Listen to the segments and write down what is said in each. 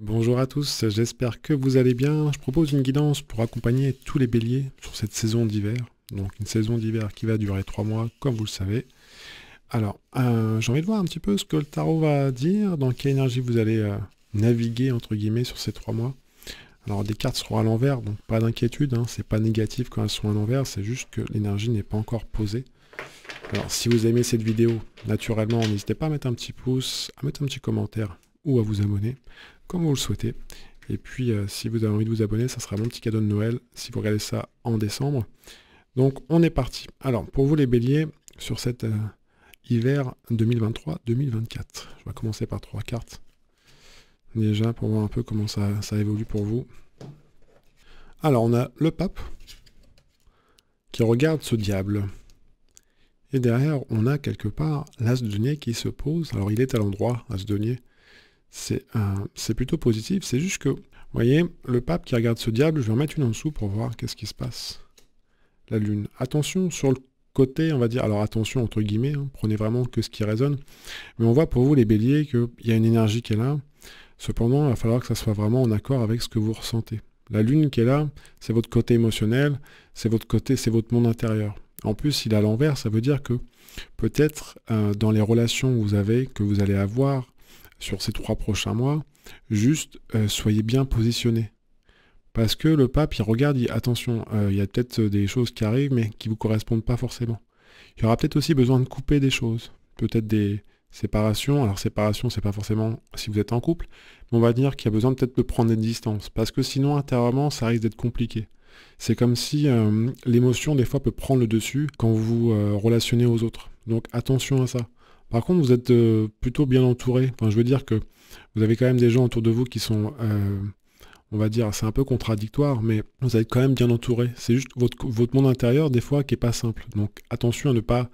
Bonjour à tous, j'espère que vous allez bien. Je propose une guidance pour accompagner tous les béliers sur cette saison d'hiver. Donc une saison d'hiver qui va durer trois mois, comme vous le savez. Alors, euh, j'ai envie de voir un petit peu ce que le tarot va dire, dans quelle énergie vous allez euh, naviguer, entre guillemets, sur ces trois mois. Alors, des cartes seront à l'envers, donc pas d'inquiétude, hein, c'est pas négatif quand elles sont à l'envers, c'est juste que l'énergie n'est pas encore posée. Alors, si vous aimez cette vidéo, naturellement, n'hésitez pas à mettre un petit pouce, à mettre un petit commentaire ou à vous abonner comme vous le souhaitez. Et puis, euh, si vous avez envie de vous abonner, ça sera mon petit cadeau de Noël si vous regardez ça en décembre. Donc, on est parti. Alors, pour vous les béliers, sur cet euh, hiver 2023-2024, je vais commencer par trois cartes. Déjà, pour voir un peu comment ça, ça évolue pour vous. Alors, on a le pape qui regarde ce diable. Et derrière, on a quelque part l'as de denier qui se pose. Alors, il est à l'endroit, l'as de denier c'est plutôt positif. C'est juste que, vous voyez, le pape qui regarde ce diable, je vais en mettre une en dessous pour voir qu'est-ce qui se passe. La lune. Attention sur le côté, on va dire, alors attention entre guillemets, hein, prenez vraiment que ce qui résonne. Mais on voit pour vous les béliers qu'il y a une énergie qui est là. Cependant, il va falloir que ça soit vraiment en accord avec ce que vous ressentez. La lune qui est là, c'est votre côté émotionnel, c'est votre côté, c'est votre monde intérieur. En plus, il est à l'envers, ça veut dire que peut-être euh, dans les relations que vous avez, que vous allez avoir, sur ces trois prochains mois, juste euh, soyez bien positionnés. Parce que le pape, il regarde, il dit attention, euh, il y a peut-être euh, des choses qui arrivent, mais qui ne vous correspondent pas forcément. Il y aura peut-être aussi besoin de couper des choses, peut-être des séparations. Alors séparation, c'est pas forcément si vous êtes en couple, mais on va dire qu'il y a besoin peut-être de prendre des distances, parce que sinon intérieurement, ça risque d'être compliqué. C'est comme si l'émotion, des fois, peut prendre le dessus quand vous vous relationnez aux autres. Donc attention à ça. Par contre, vous êtes euh, plutôt bien entouré. Enfin, je veux dire que vous avez quand même des gens autour de vous qui sont, euh, on va dire, c'est un peu contradictoire, mais vous êtes quand même bien entouré. C'est juste votre, monde intérieur, des fois, qui n'est pas simple. Donc attention à ne pas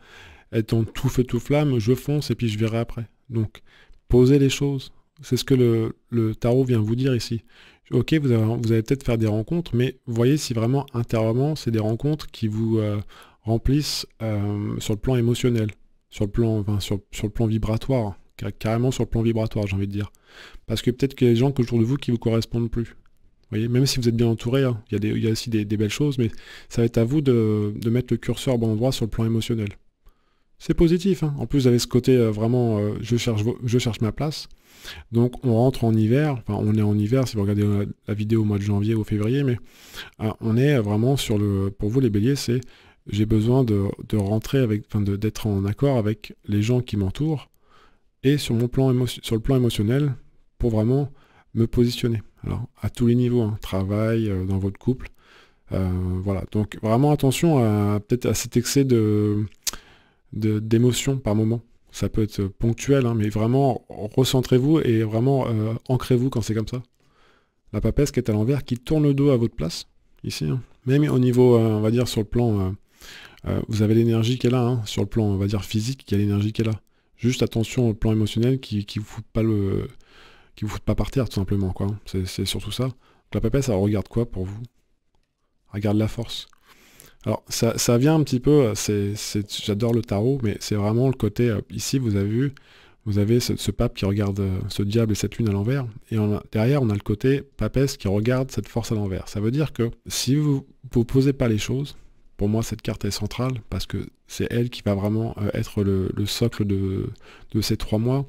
être en tout feu, tout flamme, je fonce et puis je verrai après. Donc, posez les choses. C'est ce que le, tarot vient vous dire ici. Ok, vous, allez peut-être faire des rencontres, mais voyez si vraiment intérieurement, c'est des rencontres qui vous euh, remplissent sur le plan émotionnel sur le plan, enfin, sur, le plan vibratoire, carrément sur le plan vibratoire, j'ai envie de dire. Parce que peut-être qu'il y a des gens autour de vous qui vous correspondent plus. Vous voyez, même si vous êtes bien entouré, hein, il y, y, a aussi des, belles choses, mais ça va être à vous de, mettre le curseur au bon endroit sur le plan émotionnel. C'est positif, hein. en plus vous avez ce côté euh, vraiment euh, je, cherche, je cherche ma place. Donc on rentre en hiver, enfin on est en hiver si vous regardez euh, la, vidéo au mois de janvier ou février, mais on est vraiment sur le. Pour vous les béliers, c'est j'ai besoin de, rentrer avec, d'être en accord avec les gens qui m'entourent et sur, mon plan sur le plan émotionnel pour vraiment me positionner. Alors à tous les niveaux, hein, travail, euh, dans votre couple. Euh, voilà, donc vraiment attention à peut-être à cet excès de d'émotion par moment. Ça peut être ponctuel, hein, mais vraiment recentrez-vous et vraiment euh, ancrez-vous quand c'est comme ça. La papesse qui est à l'envers qui tourne le dos à votre place, ici. Hein. Même au niveau, on va dire, sur le plan euh, vous avez l'énergie qu'elle a là, hein, sur le plan, on va dire physique, il y a l'énergie qu'elle là. Juste attention au plan émotionnel qui, qui vous fout pas le, qui vous fout pas par terre tout simplement quoi. C'est surtout ça. la papesse, ça regarde quoi pour vous Regarde la force. Alors ça, ça vient un petit peu, euh, j'adore le tarot, mais c'est vraiment le côté, euh, ici vous avez vu, vous avez ce, pape qui regarde ce diable et cette lune à l'envers, et derrière on a le côté papesse qui regarde cette force à l'envers. Ça veut dire que si vous ne posez pas les choses, pour moi, cette carte est centrale parce que c'est elle qui va vraiment euh, être le, socle de, ces trois mois.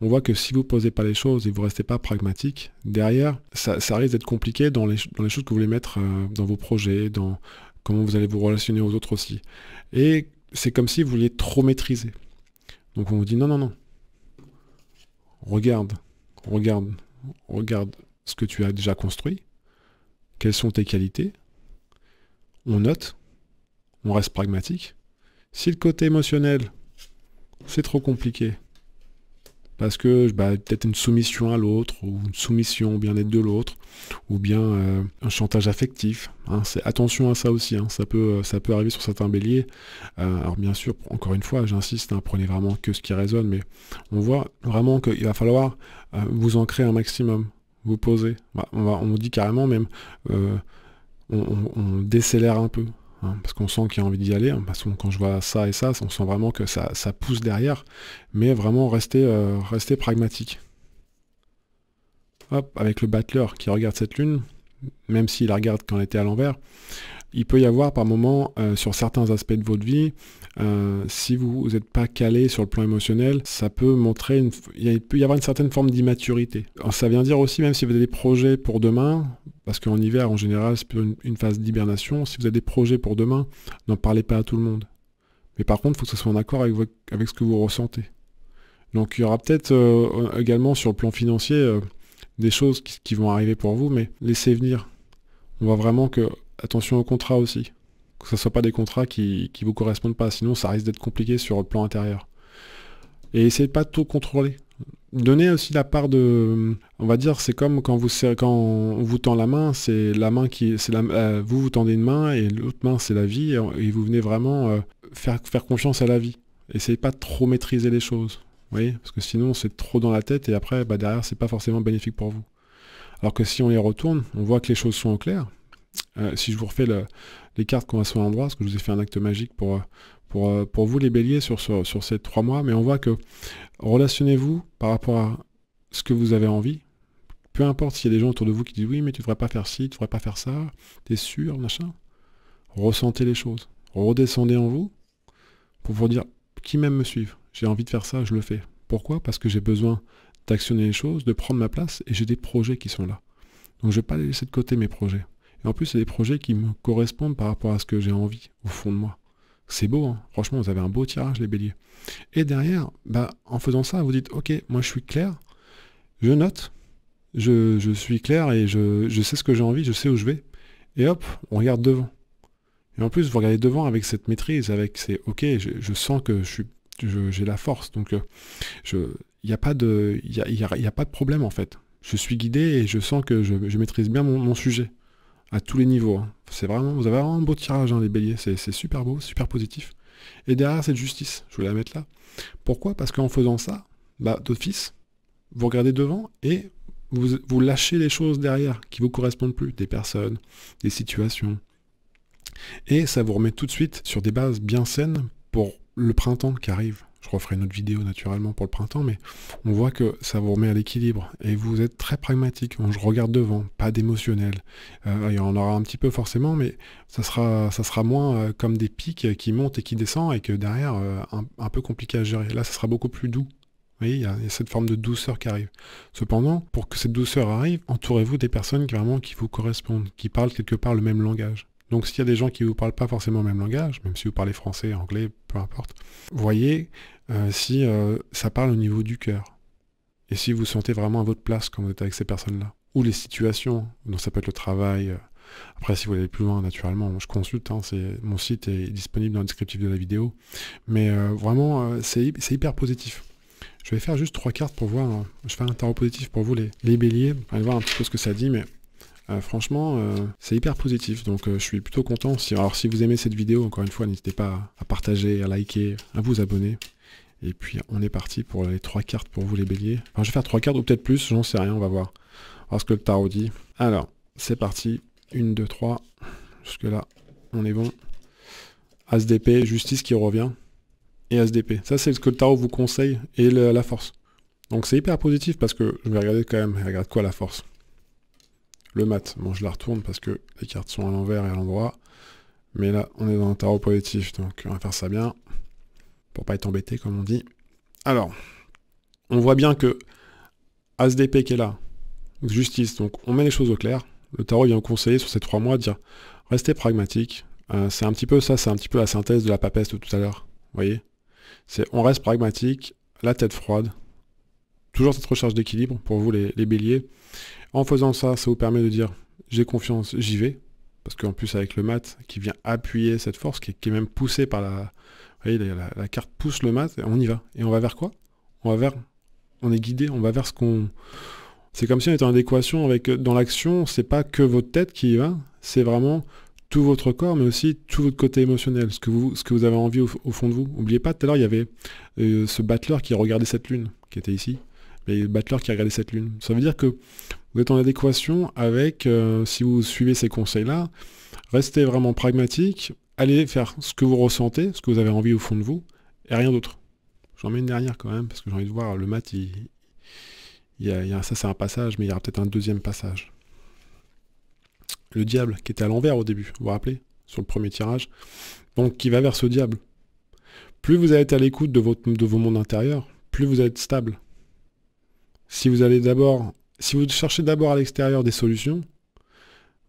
On voit que si vous ne posez pas les choses et vous ne restez pas pragmatique, derrière, ça, risque d'être compliqué dans les, dans les, choses que vous voulez mettre euh, dans vos projets, dans comment vous allez vous relationner aux autres aussi. Et c'est comme si vous vouliez trop maîtriser. Donc on vous dit non, non, non. Regarde, regarde, regarde ce que tu as déjà construit. Quelles sont tes qualités On note on reste pragmatique. Si le côté émotionnel, c'est trop compliqué, parce que bah, peut-être une soumission à l'autre, ou une soumission au bien-être de l'autre, ou bien euh, un chantage affectif. Hein, attention à ça aussi, hein. ça, peut, euh, ça peut arriver sur certains béliers. Euh, alors bien sûr, encore une fois, j'insiste, hein, prenez vraiment que ce qui résonne, mais on voit vraiment qu'il va falloir vous ancrer un maximum, vous poser. Bah, on, vous dit carrément même, on décélère un peu. Hein, parce qu'on sent qu'il y a envie d'y aller, hein, parce que quand je vois ça et ça, on sent vraiment que ça, ça pousse derrière, mais vraiment rester, euh, rester pragmatique. avec le battleur qui regarde cette lune, même s'il la regarde quand elle était à l'envers, il peut y avoir par moment, euh, sur certains aspects de votre vie, euh, si vous n'êtes pas calé sur le plan émotionnel, ça peut montrer, une, il peut y avoir une certaine forme d'immaturité. Ça vient dire aussi, même si vous avez des projets pour demain, parce qu'en hiver, en général, c'est une, phase d'hibernation, si vous avez des projets pour demain, n'en parlez pas à tout le monde. Mais par contre, il faut que ce soit en accord avec, avec, ce que vous ressentez. Donc il y aura peut-être euh, également sur le plan financier des choses qui vont arriver pour vous, mais laissez venir. On voit vraiment que attention aux contrats aussi. Que ce ne soit pas des contrats qui ne vous correspondent pas, sinon ça risque d'être compliqué sur le plan intérieur. Et essayez de pas tout contrôler. Donnez aussi la part de, on va dire, c'est comme quand vous quand on vous tend la main, c'est la main qui, c'est euh, vous vous tendez une main et l'autre main c'est la vie et, vous venez vraiment euh, faire faire confiance à la vie. Essayez pas de trop maîtriser les choses, vous voyez, parce que sinon c'est trop dans la tête et après bah derrière c'est pas forcément bénéfique pour vous. Alors que si on les retourne, on voit que les choses sont au clair, euh, si je vous refais les cartes qu'on a sur l'endroit, parce que je vous ai fait un acte magique pour, euh, pour, euh, pour vous les béliers sur, sur, ces trois mois, mais on voit que relationnez-vous par rapport à ce que vous avez envie. Peu importe s'il y a des gens autour de vous qui disent oui, mais tu ne devrais pas faire ci, tu ne devrais pas faire ça, es sûr, machin. Ressentez les choses. Redescendez en vous pour vous dire qui m'aime me suivre. J'ai envie de faire ça, je le fais. Pourquoi Parce que j'ai besoin d'actionner les choses, de prendre ma place et j'ai des projets qui sont là. Donc je ne vais pas laisser de côté mes projets. Et en plus, c'est des projets qui me correspondent par rapport à ce que j'ai envie au fond de moi. C'est beau, hein. franchement, vous avez un beau tirage, les béliers. Et derrière, bah, en faisant ça, vous dites, ok, moi je suis clair, je note, je, suis clair et je, sais ce que j'ai envie, je sais où je vais. Et hop, on regarde devant. Et en plus, vous regardez devant avec cette maîtrise, avec ces, ok, je, sens que j'ai la force. Donc, euh, il n'y a, pas de, problème en fait. Je suis guidé et je sens que je, maîtrise bien mon sujet à tous les niveaux. Hein. C'est vraiment, vous avez vraiment un beau tirage, hein, les béliers, c'est super beau, super positif. Et derrière cette justice, je voulais la mettre là. Pourquoi Parce qu'en faisant ça, bah, d'office, vous regardez devant et vous, vous lâchez les choses derrière qui vous correspondent plus, des personnes, des situations. Et ça vous remet tout de suite sur des bases bien saines pour le printemps qui arrive. Je referai une autre vidéo naturellement pour le printemps, mais on voit que ça vous remet à l'équilibre et vous êtes très pragmatique. je regarde devant, pas d'émotionnel. Euh, il y en aura un petit peu forcément, mais ça sera, ça sera moins euh, comme des pics qui montent et qui descendent et que derrière, euh, un, peu compliqué à gérer. Là, ça sera beaucoup plus doux. Vous voyez, il y, a, cette forme de douceur qui arrive. Cependant, pour que cette douceur arrive, entourez-vous des personnes qui vraiment qui vous correspondent, qui parlent quelque part le même langage. Donc s'il y a des gens qui ne vous parlent pas forcément le même langage, même si vous parlez français, anglais, peu importe, voyez euh, si euh, ça parle au niveau du cœur. Et si vous sentez vraiment à votre place quand vous êtes avec ces personnes-là. Ou les situations, dont ça peut être le travail. Euh. Après, si vous allez plus loin, naturellement, je consulte, hein, mon site est disponible dans le descriptif de la vidéo. Mais vraiment, c'est hyper positif. Je vais faire juste trois cartes pour voir, hein. je fais un tarot positif pour vous les, béliers, allez voir un petit peu ce que ça dit, mais franchement, c'est hyper positif, donc je suis plutôt content. Si, alors si vous aimez cette vidéo, encore une fois, n'hésitez pas à partager, à liker, à vous abonner. Et puis on est parti pour les trois cartes pour vous les béliers. Enfin, je vais faire trois cartes ou peut-être plus, j'en sais rien, on va voir. On voir ce que le tarot dit. Alors, c'est parti. 1, 2, 3. Jusque là, on est bon. As justice qui revient. Et As Ça, c'est ce que le tarot vous conseille. Et la force. Donc c'est hyper positif parce que je vais regarder quand même. Regarde quoi la force Le mat. Bon, je la retourne parce que les cartes sont à l'envers et à l'endroit. Mais là, on est dans un tarot positif. Donc on va faire ça bien pour pas être embêté, comme on dit. Alors, on voit bien que ASDP qui est là, justice, donc on met les choses au clair. Le tarot vient conseiller sur ces trois mois, dire restez pragmatique. Euh, c'est un petit peu ça, c'est un petit peu la synthèse de la papeste de tout à l'heure. Vous voyez C'est on reste pragmatique, la tête froide, toujours cette recherche d'équilibre pour vous les, béliers. En faisant ça, ça vous permet de dire j'ai confiance, j'y vais. Parce qu'en plus avec le mat qui vient appuyer cette force, qui, qui est même poussée par la, voyez, la, carte pousse le mat, on y va. Et on va vers quoi On va vers... On est guidé, on va vers ce qu'on... C'est comme si on était en adéquation avec... Euh, dans l'action, c'est pas que votre tête qui y va, c'est vraiment tout votre corps, mais aussi tout votre côté émotionnel, ce que vous, ce que vous avez envie au, fond de vous. N'oubliez pas, tout à l'heure, il y avait euh, ce battleur qui regardait cette lune, qui était ici, mais le battleur qui regardait cette lune. Ça veut dire que vous êtes en adéquation avec, euh, si vous suivez ces conseils-là, restez vraiment pragmatique, allez faire ce que vous ressentez, ce que vous avez envie au fond de vous, et rien d'autre. J'en mets une dernière quand même, parce que j'ai envie de voir le mat, il, y a, ça c'est un passage, mais il y aura peut-être un deuxième passage. Le diable, qui était à l'envers au début, vous vous rappelez, sur le premier tirage, donc qui va vers ce diable. Plus vous allez être à l'écoute de, votre, de vos mondes intérieurs, plus vous êtes stable. Si vous allez d'abord, si vous cherchez d'abord à l'extérieur des solutions,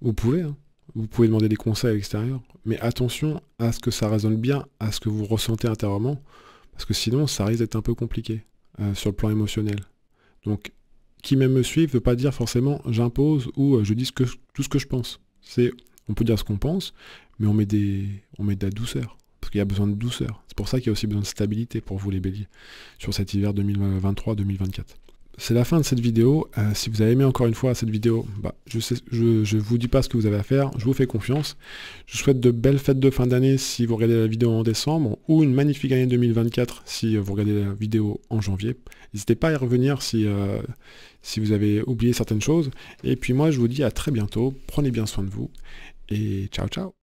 vous pouvez, hein vous pouvez demander des conseils à l'extérieur, mais attention à ce que ça résonne bien, à ce que vous ressentez intérieurement, parce que sinon ça risque d'être un peu compliqué euh, sur le plan émotionnel. Donc, qui même me suit ne veut pas dire forcément j'impose ou euh, je dis tout ce que je pense. C'est, on peut dire ce qu'on pense, mais on met, des, on met de la douceur, parce qu'il y a besoin de douceur. C'est pour ça qu'il y a aussi besoin de stabilité pour vous les béliers sur cet hiver 2023-2024 c'est la fin de cette vidéo. Euh, si vous avez aimé encore une fois cette vidéo, bah, je ne vous dis pas ce que vous avez à faire, je vous fais confiance. Je vous souhaite de belles fêtes de fin d'année si vous regardez la vidéo en décembre, ou une magnifique année 2024 si euh, vous regardez la vidéo en janvier. N'hésitez pas à y revenir si, euh, si vous avez oublié certaines choses. Et puis moi, je vous dis à très bientôt, prenez bien soin de vous, et ciao ciao